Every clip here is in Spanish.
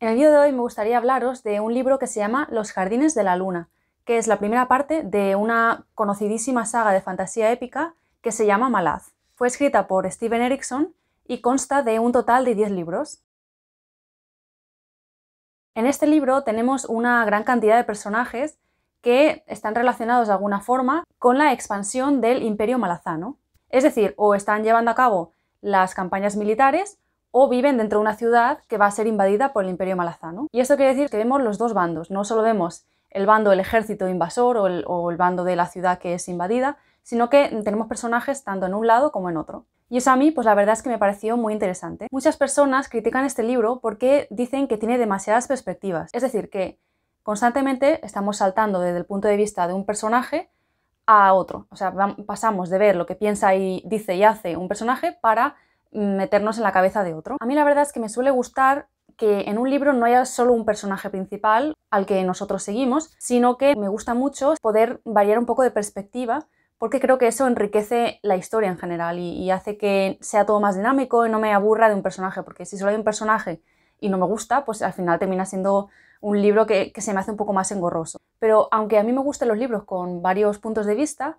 En el vídeo de hoy me gustaría hablaros de un libro que se llama Los Jardines de la Luna, que es la primera parte de una conocidísima saga de fantasía épica que se llama Malaz. Fue escrita por Steven Erickson y consta de un total de 10 libros. En este libro tenemos una gran cantidad de personajes que están relacionados de alguna forma con la expansión del imperio malazano. Es decir, o están llevando a cabo las campañas militares o viven dentro de una ciudad que va a ser invadida por el imperio malazano. Y esto quiere decir que vemos los dos bandos, no solo vemos el bando del ejército invasor o el, bando de la ciudad que es invadida, sino que tenemos personajes tanto en un lado como en otro. Y eso a mí, pues la verdad es que me pareció muy interesante. Muchas personas critican este libro porque dicen que tiene demasiadas perspectivas, es decir, que constantemente estamos saltando desde el punto de vista de un personaje a otro, o sea, pasamos de ver lo que piensa y dice y hace un personaje para meternos en la cabeza de otro. A mí la verdad es que me suele gustar que en un libro no haya solo un personaje principal al que nosotros seguimos, sino que me gusta mucho poder variar un poco de perspectiva, porque creo que eso enriquece la historia en general y, hace que sea todo más dinámico y no me aburra de un personaje, porque si solo hay un personaje y no me gusta, pues al final termina siendo un libro que, que se me hace un poco más engorroso. Pero aunque a mí me gustan los libros con varios puntos de vista,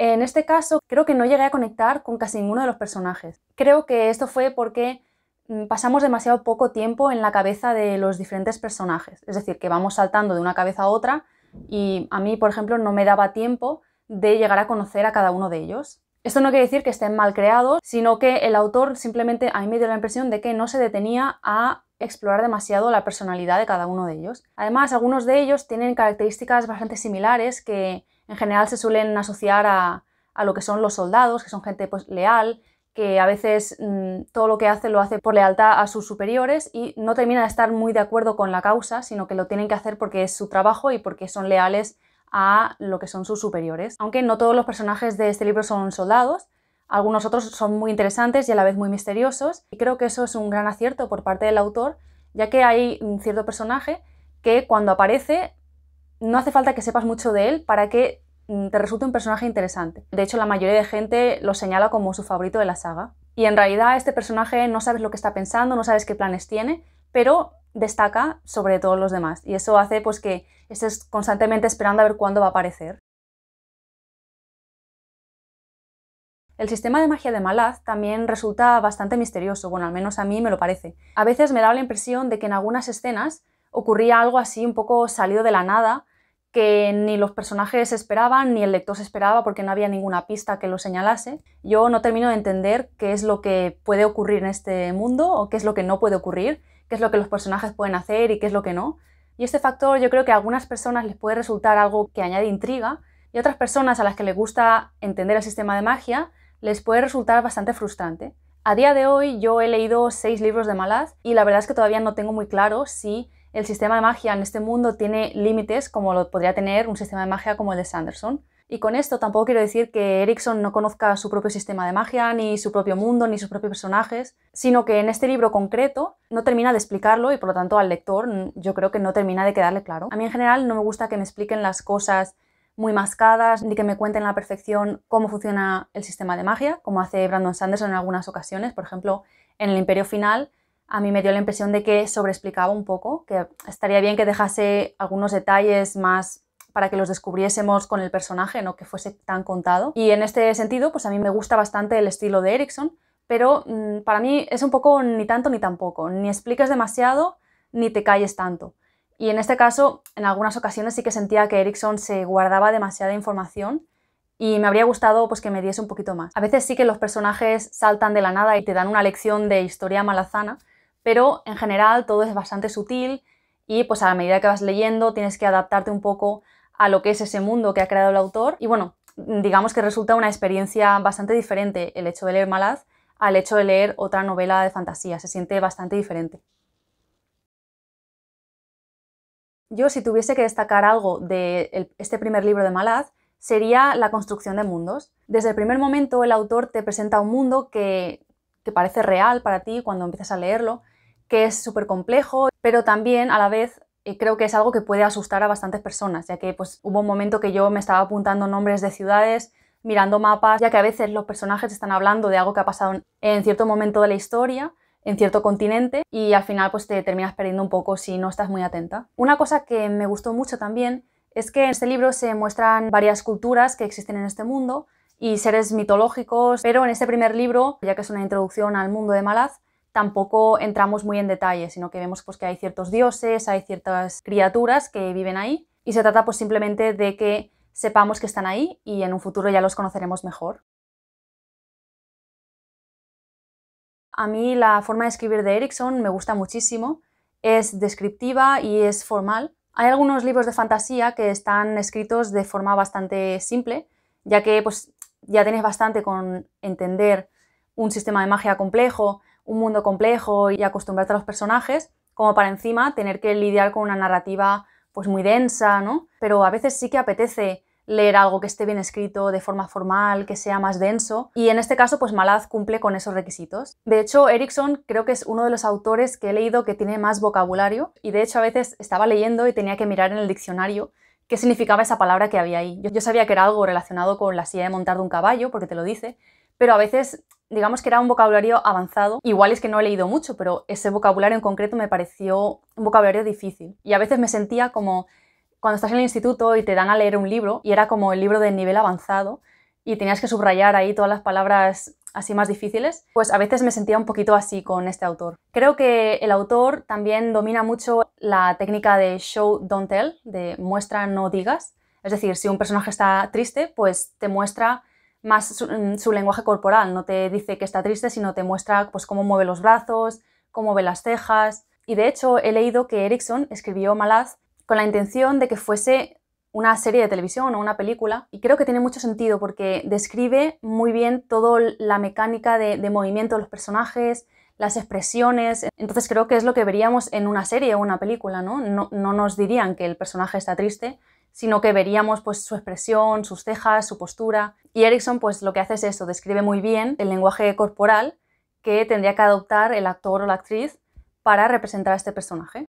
en este caso, creo que no llegué a conectar con casi ninguno de los personajes. Creo que esto fue porque mm, pasamos demasiado poco tiempo en la cabeza de los diferentes personajes. Es decir, que vamos saltando de una cabeza a otra y a mí, por ejemplo, no me daba tiempo de llegar a conocer a cada uno de ellos. Esto no quiere decir que estén mal creados, sino que el autor simplemente a mí me dio la impresión de que no se detenía a explorar demasiado la personalidad de cada uno de ellos. Además, algunos de ellos tienen características bastante similares que en general se suelen asociar a, lo que son los soldados, que son gente pues, leal, que a veces mm, todo lo que hace lo hace por lealtad a sus superiores y no termina de estar muy de acuerdo con la causa, sino que lo tienen que hacer porque es su trabajo y porque son leales a lo que son sus superiores. Aunque no todos los personajes de este libro son soldados, algunos otros son muy interesantes y a la vez muy misteriosos y creo que eso es un gran acierto por parte del autor, ya que hay un cierto personaje que cuando aparece no hace falta que sepas mucho de él para que mm, te resulte un personaje interesante. De hecho, la mayoría de gente lo señala como su favorito de la saga. Y en realidad este personaje no sabes lo que está pensando, no sabes qué planes tiene, pero destaca sobre todos los demás. Y eso hace pues que estés constantemente esperando a ver cuándo va a aparecer. El sistema de magia de Malaz también resulta bastante misterioso, bueno, al menos a mí me lo parece. A veces me da la impresión de que en algunas escenas ocurría algo así un poco salido de la nada, que ni los personajes esperaban ni el lector se esperaba porque no había ninguna pista que lo señalase. Yo no termino de entender qué es lo que puede ocurrir en este mundo o qué es lo que no puede ocurrir, qué es lo que los personajes pueden hacer y qué es lo que no. Y este factor yo creo que a algunas personas les puede resultar algo que añade intriga y a otras personas a las que les gusta entender el sistema de magia les puede resultar bastante frustrante. A día de hoy yo he leído seis libros de Malaz y la verdad es que todavía no tengo muy claro si el sistema de magia en este mundo tiene límites como lo podría tener un sistema de magia como el de Sanderson. Y con esto tampoco quiero decir que Erickson no conozca su propio sistema de magia, ni su propio mundo, ni sus propios personajes, sino que en este libro concreto no termina de explicarlo y por lo tanto al lector yo creo que no termina de quedarle claro. A mí en general no me gusta que me expliquen las cosas muy mascadas, ni que me cuenten a la perfección cómo funciona el sistema de magia, como hace Brandon Sanderson en algunas ocasiones, por ejemplo, en el Imperio Final, a mí me dio la impresión de que sobreexplicaba un poco, que estaría bien que dejase algunos detalles más para que los descubriésemos con el personaje, no que fuese tan contado. Y en este sentido, pues a mí me gusta bastante el estilo de Erickson, pero mm, para mí es un poco ni tanto ni tampoco, ni explicas demasiado ni te calles tanto. Y en este caso, en algunas ocasiones sí que sentía que Erickson se guardaba demasiada información y me habría gustado pues que me diese un poquito más. A veces sí que los personajes saltan de la nada y te dan una lección de historia malazana, pero en general todo es bastante sutil y pues a la medida que vas leyendo tienes que adaptarte un poco a lo que es ese mundo que ha creado el autor y bueno, digamos que resulta una experiencia bastante diferente el hecho de leer Malaz al hecho de leer otra novela de fantasía, se siente bastante diferente. Yo si tuviese que destacar algo de este primer libro de Malaz sería la construcción de mundos. Desde el primer momento el autor te presenta un mundo que, te parece real para ti cuando empiezas a leerlo, que es súper complejo, pero también a la vez eh, creo que es algo que puede asustar a bastantes personas, ya que pues, hubo un momento que yo me estaba apuntando nombres de ciudades, mirando mapas, ya que a veces los personajes están hablando de algo que ha pasado en cierto momento de la historia, en cierto continente, y al final pues te terminas perdiendo un poco si no estás muy atenta. Una cosa que me gustó mucho también es que en este libro se muestran varias culturas que existen en este mundo y seres mitológicos, pero en este primer libro, ya que es una introducción al mundo de Malaz, tampoco entramos muy en detalle, sino que vemos pues, que hay ciertos dioses, hay ciertas criaturas que viven ahí y se trata pues simplemente de que sepamos que están ahí y en un futuro ya los conoceremos mejor. A mí la forma de escribir de Erickson me gusta muchísimo, es descriptiva y es formal. Hay algunos libros de fantasía que están escritos de forma bastante simple, ya que pues, ya tenés bastante con entender un sistema de magia complejo, un mundo complejo y acostumbrarte a los personajes, como para encima tener que lidiar con una narrativa pues muy densa, ¿no? Pero a veces sí que apetece leer algo que esté bien escrito de forma formal, que sea más denso, y en este caso pues Malaz cumple con esos requisitos. De hecho, Erickson creo que es uno de los autores que he leído que tiene más vocabulario, y de hecho a veces estaba leyendo y tenía que mirar en el diccionario qué significaba esa palabra que había ahí. Yo, sabía que era algo relacionado con la silla de montar de un caballo, porque te lo dice, pero a veces digamos que era un vocabulario avanzado. Igual es que no he leído mucho, pero ese vocabulario en concreto me pareció un vocabulario difícil. Y a veces me sentía como cuando estás en el instituto y te dan a leer un libro, y era como el libro de nivel avanzado, y tenías que subrayar ahí todas las palabras así más difíciles, pues a veces me sentía un poquito así con este autor. Creo que el autor también domina mucho la técnica de show, don't tell, de muestra, no digas. Es decir, si un personaje está triste, pues te muestra más mm, su, lenguaje corporal, no te dice que está triste, sino te muestra pues, cómo mueve los brazos, cómo ve las cejas. Y de hecho he leído que Erickson escribió Malaz con la intención de que fuese una serie de televisión o una película. Y creo que tiene mucho sentido porque describe muy bien toda la mecánica de, movimiento de los personajes, las expresiones. Entonces creo que es lo que veríamos en una serie o una película, ¿no? ¿no? No, nos dirían que el personaje está triste, sino que veríamos pues su expresión, sus cejas, su postura. Y Erickson pues lo que hace es eso, describe muy bien el lenguaje corporal que tendría que adoptar el actor o la actriz para representar a este personaje.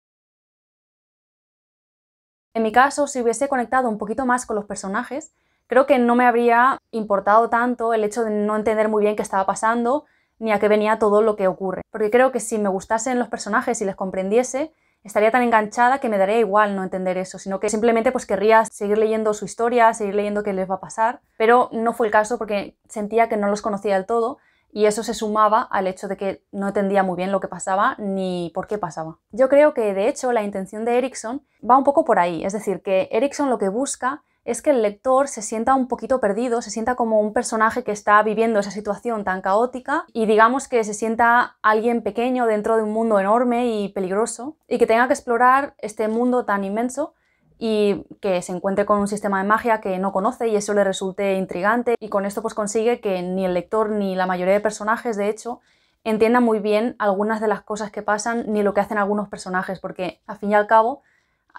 En mi caso, si hubiese conectado un poquito más con los personajes, creo que no me habría importado tanto el hecho de no entender muy bien qué estaba pasando ni a qué venía todo lo que ocurre, porque creo que si me gustasen los personajes y les comprendiese, estaría tan enganchada que me daría igual no entender eso, sino que simplemente pues querría seguir leyendo su historia, seguir leyendo qué les va a pasar, pero no fue el caso porque sentía que no los conocía del todo y eso se sumaba al hecho de que no entendía muy bien lo que pasaba ni por qué pasaba. Yo creo que de hecho la intención de Erickson va un poco por ahí, es decir, que Erickson lo que busca es que el lector se sienta un poquito perdido, se sienta como un personaje que está viviendo esa situación tan caótica y digamos que se sienta alguien pequeño dentro de un mundo enorme y peligroso y que tenga que explorar este mundo tan inmenso y que se encuentre con un sistema de magia que no conoce y eso le resulte intrigante y con esto pues consigue que ni el lector ni la mayoría de personajes de hecho entiendan muy bien algunas de las cosas que pasan ni lo que hacen algunos personajes porque al fin y al cabo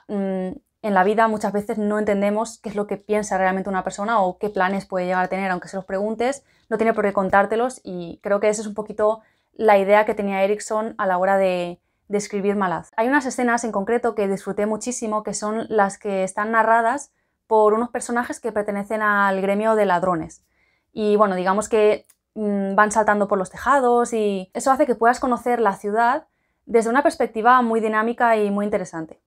mm, en la vida muchas veces no entendemos qué es lo que piensa realmente una persona o qué planes puede llegar a tener, aunque se los preguntes, no tiene por qué contártelos y creo que esa es un poquito la idea que tenía Erickson a la hora de, escribir Malaz. Hay unas escenas en concreto que disfruté muchísimo que son las que están narradas por unos personajes que pertenecen al gremio de ladrones. Y bueno, digamos que mm, van saltando por los tejados y eso hace que puedas conocer la ciudad desde una perspectiva muy dinámica y muy interesante.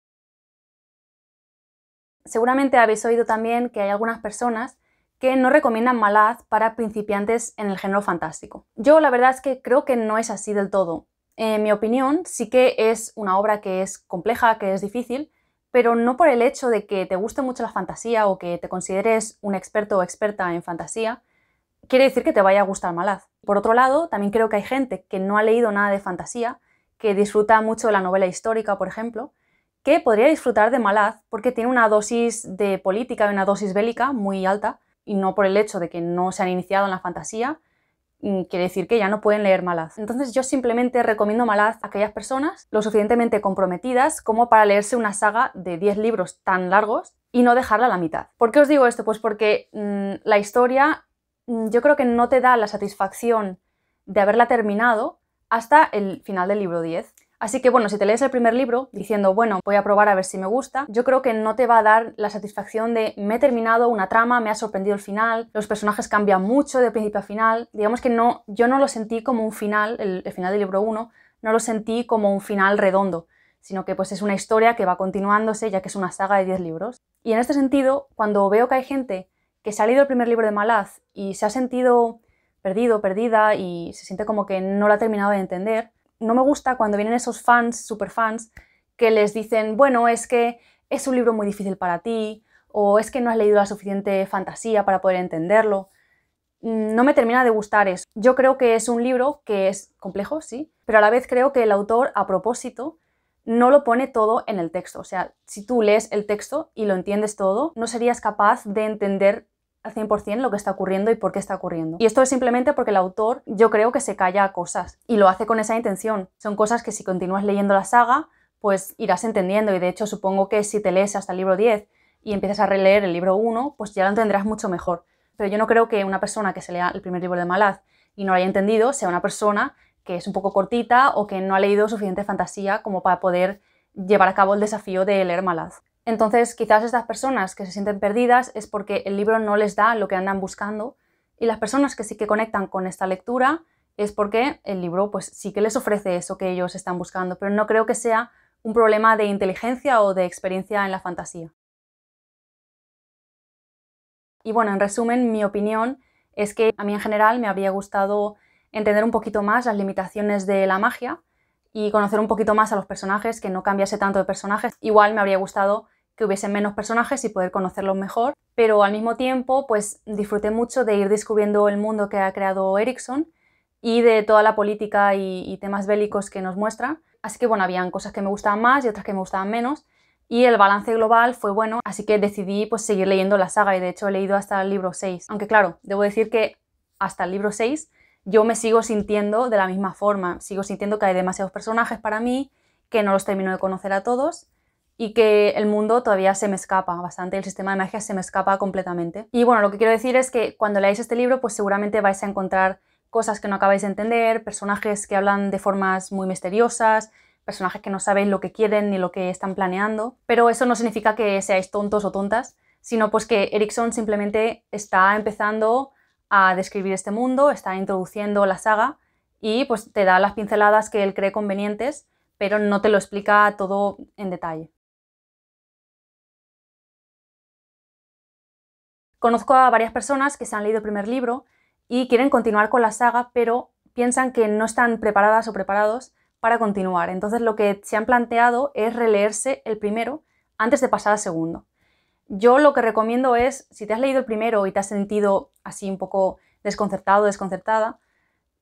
Seguramente habéis oído también que hay algunas personas que no recomiendan Malaz para principiantes en el género fantástico. Yo la verdad es que creo que no es así del todo. En mi opinión, sí que es una obra que es compleja, que es difícil, pero no por el hecho de que te guste mucho la fantasía o que te consideres un experto o experta en fantasía, quiere decir que te vaya a gustar Malaz. Por otro lado, también creo que hay gente que no ha leído nada de fantasía, que disfruta mucho la novela histórica, por ejemplo, que podría disfrutar de Malaz porque tiene una dosis de política una dosis bélica muy alta, y no por el hecho de que no se han iniciado en la fantasía, mm, quiere decir que ya no pueden leer Malaz. Entonces yo simplemente recomiendo Malaz a aquellas personas lo suficientemente comprometidas como para leerse una saga de 10 libros tan largos y no dejarla a la mitad. ¿Por qué os digo esto? Pues porque mm, la historia mm, yo creo que no te da la satisfacción de haberla terminado hasta el final del libro 10. Así que bueno, si te lees el primer libro diciendo, bueno, voy a probar a ver si me gusta, yo creo que no te va a dar la satisfacción de me he terminado una trama, me ha sorprendido el final, los personajes cambian mucho de principio a final. Digamos que no, yo no lo sentí como un final, el, final del libro 1, no lo sentí como un final redondo sino que pues es una historia que va continuándose ya que es una saga de 10 libros. Y en este sentido, cuando veo que hay gente que ha leído el primer libro de Malaz y se ha sentido perdido, perdida y se siente como que no lo ha terminado de entender, no me gusta cuando vienen esos fans, superfans, que les dicen, bueno, es que es un libro muy difícil para ti, o es que no has leído la suficiente fantasía para poder entenderlo. Mm, no me termina de gustar eso. Yo creo que es un libro que es complejo, sí, pero a la vez creo que el autor, a propósito, no lo pone todo en el texto. O sea, si tú lees el texto y lo entiendes todo, no serías capaz de entender al 100% lo que está ocurriendo y por qué está ocurriendo. Y esto es simplemente porque el autor yo creo que se calla a cosas y lo hace con esa intención. Son cosas que si continúas leyendo la saga, pues irás entendiendo y de hecho supongo que si te lees hasta el libro 10 y empiezas a releer el libro 1, pues ya lo entenderás mucho mejor. Pero yo no creo que una persona que se lea el primer libro de Malaz y no lo haya entendido sea una persona que es un poco cortita o que no ha leído suficiente fantasía como para poder llevar a cabo el desafío de leer Malaz. Entonces, quizás estas personas que se sienten perdidas es porque el libro no les da lo que andan buscando y las personas que sí que conectan con esta lectura es porque el libro pues sí que les ofrece eso que ellos están buscando, pero no creo que sea un problema de inteligencia o de experiencia en la fantasía. Y bueno, en resumen, mi opinión es que a mí en general me habría gustado entender un poquito más las limitaciones de la magia y conocer un poquito más a los personajes, que no cambiase tanto de personajes. Igual me habría gustado que menos personajes y poder conocerlos mejor, pero al mismo tiempo pues disfruté mucho de ir descubriendo el mundo que ha creado Ericsson y de toda la política y, temas bélicos que nos muestra. Así que bueno, habían cosas que me gustaban más y otras que me gustaban menos y el balance global fue bueno, así que decidí pues seguir leyendo la saga y de hecho he leído hasta el libro 6. Aunque claro, debo decir que hasta el libro 6 yo me sigo sintiendo de la misma forma, sigo sintiendo que hay demasiados personajes para mí, que no los termino de conocer a todos y que el mundo todavía se me escapa bastante, el sistema de magia se me escapa completamente. Y bueno, lo que quiero decir es que cuando leáis este libro, pues seguramente vais a encontrar cosas que no acabáis de entender, personajes que hablan de formas muy misteriosas, personajes que no sabéis lo que quieren ni lo que están planeando, pero eso no significa que seáis tontos o tontas, sino pues que Erickson simplemente está empezando a describir este mundo, está introduciendo la saga y pues te da las pinceladas que él cree convenientes, pero no te lo explica todo en detalle. Conozco a varias personas que se han leído el primer libro y quieren continuar con la saga, pero piensan que no están preparadas o preparados para continuar. Entonces lo que se han planteado es releerse el primero antes de pasar al segundo. Yo lo que recomiendo es, si te has leído el primero y te has sentido así un poco desconcertado, o desconcertada,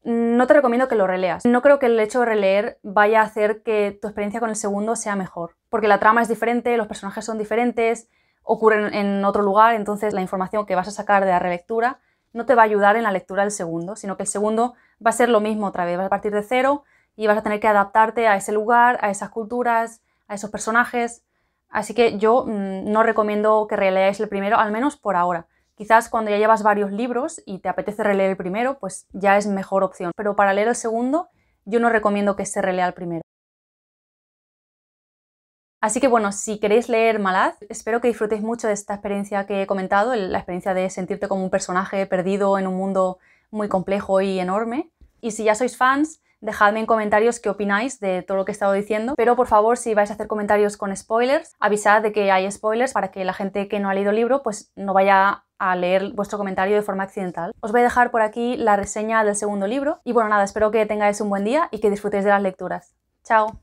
no te recomiendo que lo releas. No creo que el hecho de releer vaya a hacer que tu experiencia con el segundo sea mejor, porque la trama es diferente, los personajes son diferentes, ocurren en otro lugar, entonces la información que vas a sacar de la relectura no te va a ayudar en la lectura del segundo, sino que el segundo va a ser lo mismo otra vez, vas a partir de cero y vas a tener que adaptarte a ese lugar, a esas culturas, a esos personajes. Así que yo mm, no recomiendo que releáis el primero, al menos por ahora. Quizás cuando ya llevas varios libros y te apetece releer el primero, pues ya es mejor opción. Pero para leer el segundo, yo no recomiendo que se relea el primero. Así que bueno, si queréis leer Malaz, espero que disfrutéis mucho de esta experiencia que he comentado, la experiencia de sentirte como un personaje perdido en un mundo muy complejo y enorme. Y si ya sois fans, dejadme en comentarios qué opináis de todo lo que he estado diciendo, pero por favor, si vais a hacer comentarios con spoilers, avisad de que hay spoilers para que la gente que no ha leído el libro pues no vaya a leer vuestro comentario de forma accidental. Os voy a dejar por aquí la reseña del segundo libro y bueno, nada, espero que tengáis un buen día y que disfrutéis de las lecturas. Chao.